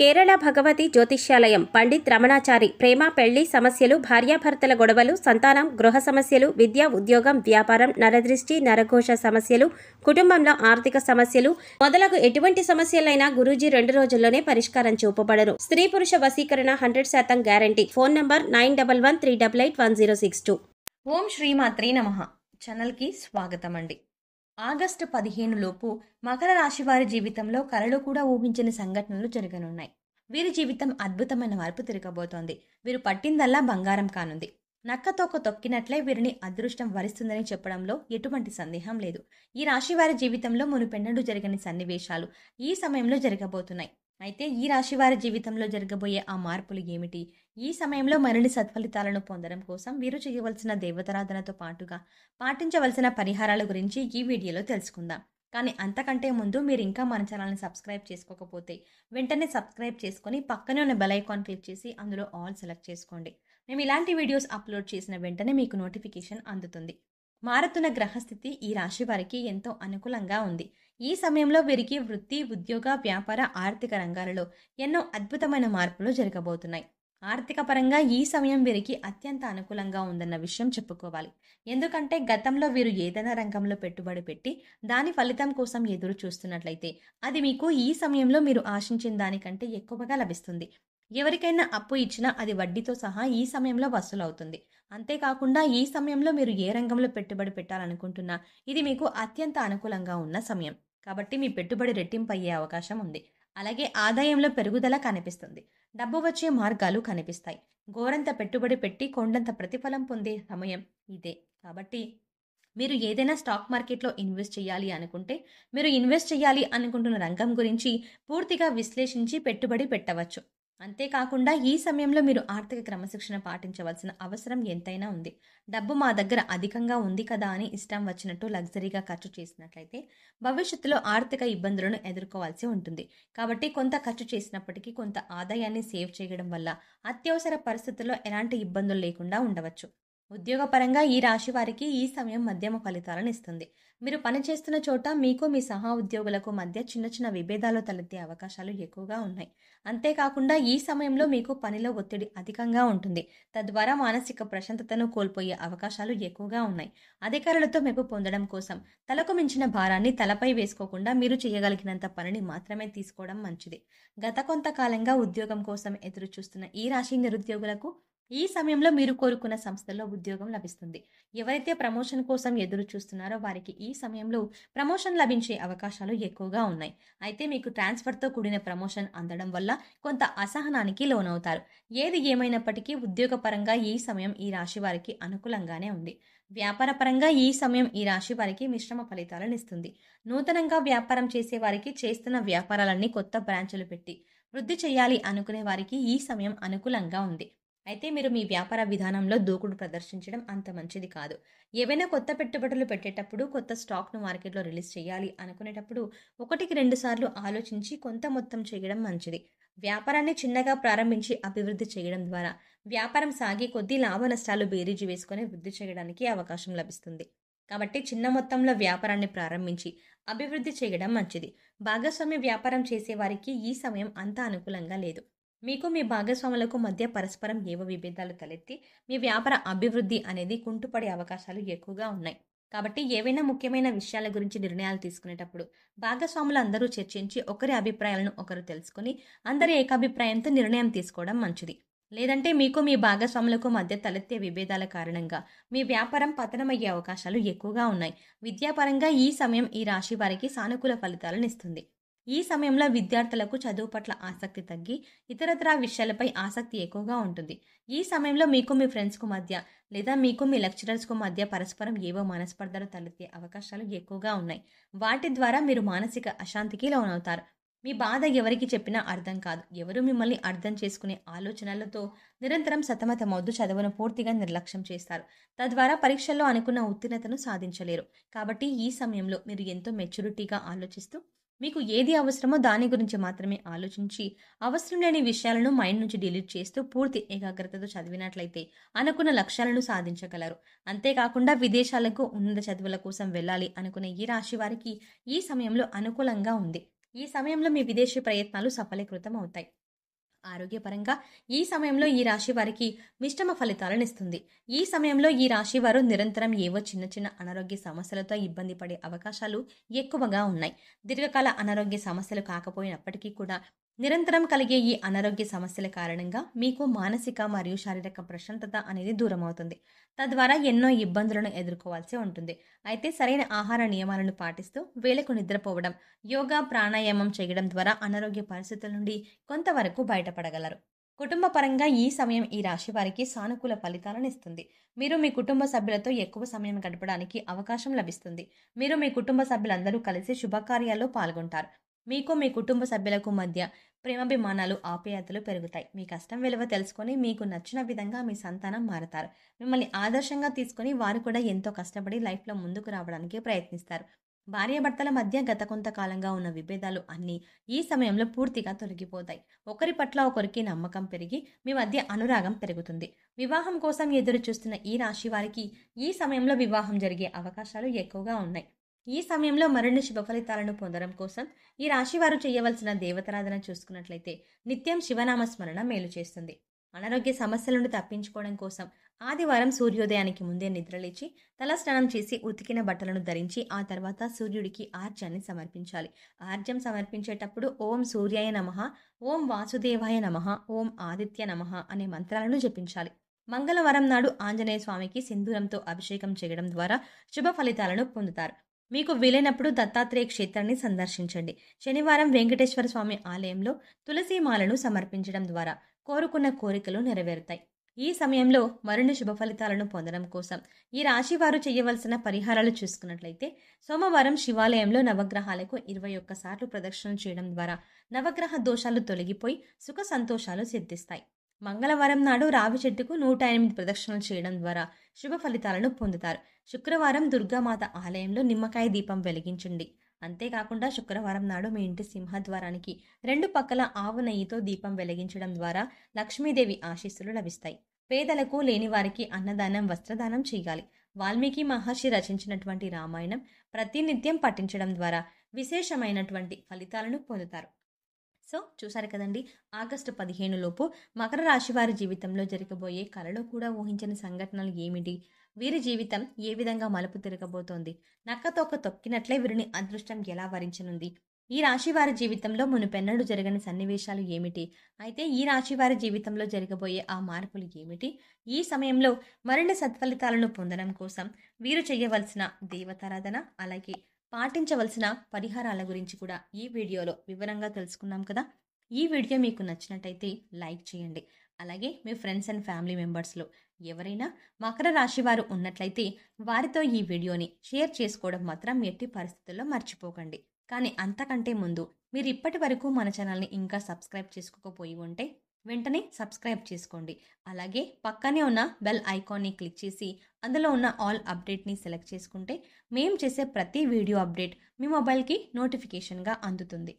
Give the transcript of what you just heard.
కేరళ భగవతి జ్యోతిష్యాలయం పండిత్ రమణాచారి ప్రేమ పెళ్లి సమస్యలు భార్యాభర్తల గొడవలు సంతానం గృహ సమస్యలు విద్య ఉద్యోగం వ్యాపారం నరదృష్టి నరఘోష సమస్యలు కుటుంబంలో ఆర్థిక సమస్యలు మొదలగు ఎటువంటి సమస్యలైనా గురూజీ రెండు రోజుల్లోనే పరిష్కారం చూపబడరు స్త్రీ పురుష వశీకరణ హండ్రెడ్ శాతం guarantee phone number nine double one three double eight one zero six two ఓం శ్రీమాత్రి నమ ఛానల్కి స్వాగతం అండి ఆగస్టు పదిహేనులోపు మకర రాశివారి జీవితంలో కరలు కూడా ఊహించని సంఘటనలు జరగనున్నాయి వీరి జీవితం అద్భుతమైన మార్పు తిరగబోతోంది వీరు పట్టిందల్లా బంగారం కానుంది నక్కతోక తొక్కినట్లే వీరిని అదృష్టం వరిస్తుందని చెప్పడంలో ఎటువంటి సందేహం లేదు ఈ రాశివారి జీవితంలో మునుపెన్నడూ జరిగిన సన్నివేశాలు ఈ సమయంలో జరగబోతున్నాయి అయితే ఈ రాశివారి జీవితంలో జరగబోయే ఆ మార్పులు ఏమిటి ఈ సమయంలో మరిన్ని సత్ఫలితాలను పొందడం కోసం వీరు చేయవలసిన దేవతారాధనతో పాటుగా పాటించవలసిన పరిహారాల గురించి ఈ వీడియోలో తెలుసుకుందాం కానీ అంతకంటే ముందు మీరు ఇంకా మన ఛానల్ని సబ్స్క్రైబ్ చేసుకోకపోతే వెంటనే సబ్స్క్రైబ్ చేసుకొని పక్కనే ఉన్న బెల్ ఐకాన్ క్లిక్ చేసి అందులో ఆల్ సెలెక్ట్ చేసుకోండి మేము ఇలాంటి వీడియోస్ అప్లోడ్ చేసిన వెంటనే మీకు నోటిఫికేషన్ అందుతుంది మారుతున్న గ్రహస్థితి ఈ రాశి వారికి ఎంతో అనుకూలంగా ఉంది ఈ సమయంలో వీరికి వృత్తి ఉద్యోగ వ్యాపార ఆర్థిక రంగాలలో ఎన్నో అద్భుతమైన మార్పులు జరగబోతున్నాయి ఆర్థిక పరంగా ఈ సమయం వీరికి అత్యంత అనుకూలంగా ఉందన్న విషయం చెప్పుకోవాలి ఎందుకంటే గతంలో వీరు ఏదైనా రంగంలో పెట్టుబడి పెట్టి దాని ఫలితం కోసం ఎదురు చూస్తున్నట్లయితే అది మీకు ఈ సమయంలో మీరు ఆశించిన దానికంటే ఎక్కువగా లభిస్తుంది ఎవరికైనా అప్పు ఇచ్చినా అది వడ్డీతో సహా ఈ సమయంలో వసూలవుతుంది అంతేకాకుండా ఈ సమయంలో మీరు ఏ రంగంలో పెట్టుబడి పెట్టాలనుకుంటున్నా ఇది మీకు అత్యంత అనుకూలంగా ఉన్న సమయం కాబట్టి మీ పెట్టుబడి రెట్టింపు అయ్యే అవకాశం ఉంది అలాగే ఆదాయంలో పెరుగుదల కనిపిస్తుంది డబ్బు వచ్చే మార్గాలు కనిపిస్తాయి గోరంత పెట్టుబడి పెట్టి కొండంత ప్రతిఫలం పొందే సమయం ఇదే కాబట్టి మీరు ఏదైనా స్టాక్ మార్కెట్లో ఇన్వెస్ట్ చేయాలి అనుకుంటే మీరు ఇన్వెస్ట్ చేయాలి అనుకుంటున్న రంగం గురించి పూర్తిగా విశ్లేషించి పెట్టుబడి పెట్టవచ్చు అంతేకాకుండా ఈ సమయంలో మీరు ఆర్థిక క్రమశిక్షణ పాటించవలసిన అవసరం ఎంతైనా ఉంది డబ్బు మా దగ్గర అధికంగా ఉంది కదా అని ఇష్టం వచ్చినట్టు లగ్జరీగా ఖర్చు చేసినట్లయితే భవిష్యత్తులో ఆర్థిక ఇబ్బందులను ఎదుర్కోవాల్సి ఉంటుంది కాబట్టి కొంత ఖర్చు చేసినప్పటికీ కొంత ఆదాయాన్ని సేవ్ చేయడం వల్ల అత్యవసర పరిస్థితుల్లో ఎలాంటి ఇబ్బందులు లేకుండా ఉండవచ్చు ఉద్యోగపరంగా ఈ రాశి వారికి ఈ సమయం మధ్యమ ఫలితాలను ఇస్తుంది మీరు పనిచేస్తున్న చోట మీకు మీ సహా ఉద్యోగులకు మధ్య చిన్న చిన్న విభేదాలు తలెత్తే అవకాశాలు ఎక్కువగా ఉన్నాయి అంతేకాకుండా ఈ సమయంలో మీకు పనిలో ఒత్తిడి అధికంగా ఉంటుంది తద్వారా మానసిక ప్రశాంతతను కోల్పోయే అవకాశాలు ఎక్కువగా ఉన్నాయి అధికారులతో మెప్పు పొందడం కోసం తలకు మించిన భారాన్ని తలపై వేసుకోకుండా మీరు చేయగలిగినంత పనిని మాత్రమే తీసుకోవడం మంచిది గత కొంతకాలంగా ఉద్యోగం కోసం ఎదురు చూస్తున్న ఈ రాశి నిరుద్యోగులకు ఈ సమయంలో మీరు కోరుకున్న సంస్థల్లో ఉద్యోగం లభిస్తుంది ఎవరైతే ప్రమోషన్ కోసం ఎదురు చూస్తున్నారో వారికి ఈ సమయంలో ప్రమోషన్ లభించే అవకాశాలు ఎక్కువగా ఉన్నాయి అయితే మీకు ట్రాన్స్ఫర్తో కూడిన ప్రమోషన్ అందడం వల్ల కొంత అసహనానికి లోనవుతారు ఏది ఏమైనప్పటికీ ఉద్యోగపరంగా ఈ సమయం ఈ రాశి వారికి అనుకూలంగానే ఉంది వ్యాపారపరంగా ఈ సమయం ఈ రాశి వారికి మిశ్రమ ఫలితాలను ఇస్తుంది నూతనంగా వ్యాపారం చేసే వారికి చేస్తున్న వ్యాపారాలన్నీ కొత్త బ్రాంచులు పెట్టి వృద్ధి చేయాలి అనుకునే వారికి ఈ సమయం అనుకూలంగా ఉంది అయితే మీరు మీ వ్యాపార విధానంలో దూకుడు ప్రదర్శించడం అంత మంచిది కాదు ఏవైనా కొత్త పెట్టుబడులు పెట్టేటప్పుడు కొత్త స్టాక్ను మార్కెట్లో రిలీజ్ చేయాలి అనుకునేటప్పుడు ఒకటికి రెండు సార్లు ఆలోచించి కొంత మొత్తం చేయడం మంచిది వ్యాపారాన్ని చిన్నగా ప్రారంభించి అభివృద్ధి చేయడం ద్వారా వ్యాపారం సాగి కొద్ది లాభ నష్టాలు బేరీజు వేసుకొని వృద్ధి చేయడానికి అవకాశం లభిస్తుంది కాబట్టి చిన్న మొత్తంలో వ్యాపారాన్ని ప్రారంభించి అభివృద్ధి చేయడం మంచిది భాగస్వామ్య వ్యాపారం చేసేవారికి ఈ సమయం అంత అనుకూలంగా లేదు మీకు మీ భాగస్వాములకు మధ్య పరస్పరం ఏవో విభేదాలు తలెత్తి మీ వ్యాపార అభివృద్ధి అనేది కుంటుపడే అవకాశాలు ఎక్కువగా ఉన్నాయి కాబట్టి ఏవైనా ముఖ్యమైన విషయాల గురించి నిర్ణయాలు తీసుకునేటప్పుడు భాగస్వాములు అందరూ చర్చించి ఒకరి అభిప్రాయాలను ఒకరు తెలుసుకుని అందరి ఏకాభిప్రాయంతో నిర్ణయం తీసుకోవడం మంచిది లేదంటే మీకు మీ భాగస్వాములకు మధ్య తలెత్తే విభేదాల కారణంగా మీ వ్యాపారం పతనమయ్యే అవకాశాలు ఎక్కువగా ఉన్నాయి విద్యాపరంగా ఈ సమయం ఈ రాశి వారికి సానుకూల ఫలితాలను ఇస్తుంది ఈ సమయంలో విద్యార్థులకు చదువు పట్ల ఆసక్తి తగ్గి ఇతరత్ర విషయాలపై ఆసక్తి ఎక్కువగా ఉంటుంది ఈ సమయంలో మీకు మీ ఫ్రెండ్స్కు మధ్య లేదా మీకు మీ లెక్చరర్స్కు మధ్య పరస్పరం ఏవో మనస్పర్ధలు తలెత్తే అవకాశాలు ఎక్కువగా ఉన్నాయి వాటి ద్వారా మీరు మానసిక అశాంతికి లోనవుతారు మీ బాధ ఎవరికి చెప్పినా అర్థం కాదు ఎవరు మిమ్మల్ని అర్థం చేసుకునే ఆలోచనలతో నిరంతరం సతమతమవుద్దు చదువును పూర్తిగా నిర్లక్ష్యం చేస్తారు తద్వారా పరీక్షల్లో అనుకున్న ఉత్తీర్ణతను సాధించలేరు కాబట్టి ఈ సమయంలో మీరు ఎంతో మెచ్యూరిటీగా ఆలోచిస్తూ మీకు ఏది అవసరమో దాని గురించి మాత్రమే ఆలోచించి అవసరం లేని విషయాలను మైండ్ నుంచి డిలీట్ చేస్తూ పూర్తి ఏకాగ్రతతో చదివినట్లయితే అనుకున్న లక్ష్యాలను సాధించగలరు అంతేకాకుండా విదేశాలకు ఉన్నత చదువుల కోసం వెళ్ళాలి అనుకునే ఈ రాశి వారికి ఈ సమయంలో అనుకూలంగా ఉంది ఈ సమయంలో మీ విదేశీ ప్రయత్నాలు సఫలీకృతం అవుతాయి ఆరోగ్యపరంగా ఈ సమయంలో ఈ రాశి వారికి మిశ్రమ ఫలితాలను ఇస్తుంది ఈ సమయంలో ఈ రాశి వారు నిరంతరం ఏవో చిన్న చిన్న అనారోగ్య సమస్యలతో ఇబ్బంది పడే అవకాశాలు ఎక్కువగా ఉన్నాయి దీర్ఘకాల అనారోగ్య సమస్యలు కాకపోయినప్పటికీ కూడా నిరంతరం కలిగే ఈ అనారోగ్య సమస్యల కారణంగా మీకు మానసిక మరియు శారీరక ప్రశాంతత అనేది దూరం అవుతుంది తద్వారా ఎన్నో ఇబ్బందులను ఎదుర్కోవాల్సి ఉంటుంది అయితే సరైన ఆహార నియమాలను పాటిస్తూ వేలకు నిద్రపోవడం యోగా ప్రాణాయామం చేయడం ద్వారా అనారోగ్య పరిస్థితుల నుండి కొంతవరకు బయటపడగలరు కుటుంబ పరంగా ఈ సమయం ఈ రాశి వారికి సానుకూల ఫలితాలను ఇస్తుంది మీరు మీ కుటుంబ సభ్యులతో ఎక్కువ సమయం గడపడానికి అవకాశం లభిస్తుంది మీరు మీ కుటుంబ సభ్యులందరూ కలిసి శుభకార్యాల్లో పాల్గొంటారు మీకు మీ కుటుంబ సభ్యులకు మధ్య ప్రేమాభిమానాలు ఆప్యాయతలు పెరుగుతాయి మీ కష్టం విలువ తెలుసుకొని మీకు నచ్చిన విధంగా మీ సంతానం మారతారు మిమ్మల్ని ఆదర్శంగా తీసుకొని వారు కూడా ఎంతో కష్టపడి లైఫ్లో ముందుకు రావడానికి ప్రయత్నిస్తారు భార్యాభర్తల మధ్య గత కొంతకాలంగా ఉన్న విభేదాలు అన్నీ ఈ సమయంలో పూర్తిగా తొలగిపోతాయి ఒకరి పట్ల ఒకరికి నమ్మకం పెరిగి మీ మధ్య అనురాగం పెరుగుతుంది వివాహం కోసం ఎదురు చూస్తున్న ఈ రాశి వారికి ఈ సమయంలో వివాహం జరిగే అవకాశాలు ఎక్కువగా ఉన్నాయి ఈ సమయంలో మరిన్ని శుభ ఫలితాలను పొందడం కోసం ఈ రాశివారు చేయవలసిన దేవతారాధన చూసుకున్నట్లయితే నిత్యం శివనామస్మరణ మేలు చేస్తుంది అనారోగ్య సమస్యల నుండి తప్పించుకోవడం కోసం ఆదివారం సూర్యోదయానికి ముందే నిద్రలేచి తలస్నానం చేసి ఉతికిన బట్టలను ధరించి ఆ తర్వాత సూర్యుడికి ఆర్జ్యాన్ని సమర్పించాలి ఆర్జ్యం సమర్పించేటప్పుడు ఓం సూర్యాయ నమ ఓం వాసుదేవాయ నమ ఓం ఆదిత్య నమ అనే మంత్రాలను జపించాలి మంగళవారం నాడు ఆంజనేయ స్వామికి సింధూరంతో అభిషేకం చేయడం ద్వారా శుభ ఫలితాలను పొందుతారు మీకు వీలైనప్పుడు దత్తాత్రేయ క్షేత్రాన్ని సందర్శించండి శనివారం వెంకటేశ్వర స్వామి ఆలయంలో తులసీమాలను సమర్పించడం ద్వారా కోరుకున్న కోరికలు నెరవేరుతాయి ఈ సమయంలో మరిన్ని శుభ ఫలితాలను పొందడం కోసం ఈ రాశి వారు చేయవలసిన పరిహారాలు చూసుకున్నట్లయితే సోమవారం శివాలయంలో నవగ్రహాలకు ఇరవై ఒక్కసార్లు ప్రదక్షిణ చేయడం ద్వారా నవగ్రహ దోషాలు తొలగిపోయి సుఖ సంతోషాలు సిద్ధిస్తాయి మంగళవారం నాడు రావి చెట్టుకు నూట ఎనిమిది ప్రదక్షిణలు చేయడం ద్వారా శుభ ఫలితాలను పొందుతారు శుక్రవారం దుర్గామాత ఆలయంలో నిమ్మకాయ దీపం వెలిగించండి అంతేకాకుండా శుక్రవారం నాడు మీ ఇంటి సింహద్వారానికి రెండు పక్కల ఆవు నెయ్యితో దీపం వెలిగించడం ద్వారా లక్ష్మీదేవి ఆశీస్సులు లభిస్తాయి పేదలకు లేని వారికి అన్నదానం వస్త్రదానం చేయాలి వాల్మీకి మహర్షి రచించినటువంటి రామాయణం ప్రతినిత్యం పఠించడం ద్వారా విశేషమైనటువంటి ఫలితాలను పొందుతారు సో చూసారు కదండి ఆగస్టు పదిహేనులోపు మకర రాశి వారి జీవితంలో జరగబోయే కలలో కూడా ఊహించిన సంఘటనలు ఏమిటి వీరి జీవితం ఏ విధంగా మలుపు తిరగబోతోంది నక్కతోక తొక్కినట్లే వీరిని అదృష్టం ఎలా వరించనుంది ఈ రాశి వారి జీవితంలో మునుపెన్నడు జరగని సన్నివేశాలు ఏమిటి అయితే ఈ రాశి వారి జీవితంలో జరగబోయే ఆ మార్పులు ఏమిటి ఈ సమయంలో మరిన్ని సత్ఫలితాలను పొందడం కోసం వీరు చేయవలసిన దేవతారాధన అలాగే పాటించవలసిన పరిహారాల గురించి కూడా ఈ వీడియోలో వివరంగా తెలుసుకున్నాం కదా ఈ వీడియో మీకు నచ్చినట్టయితే లైక్ చేయండి అలాగే మీ ఫ్రెండ్స్ అండ్ ఫ్యామిలీ మెంబర్స్లో ఎవరైనా మకర రాశి వారు ఉన్నట్లయితే వారితో ఈ వీడియోని షేర్ చేసుకోవడం మాత్రం ఎట్టి పరిస్థితుల్లో మర్చిపోకండి కానీ అంతకంటే ముందు మీరు ఇప్పటి వరకు మన ఛానల్ని ఇంకా సబ్స్క్రైబ్ చేసుకోకపోయి ఉంటే వెంటనే సబ్స్క్రైబ్ చేసుకోండి అలాగే పక్కనే ఉన్న బెల్ ఐకాన్ని క్లిక్ చేసి అందులో ఉన్న ఆల్ అప్డేట్ని సెలెక్ట్ చేసుకుంటే మేము చేసే ప్రతి వీడియో అప్డేట్ మీ మొబైల్కి నోటిఫికేషన్గా అందుతుంది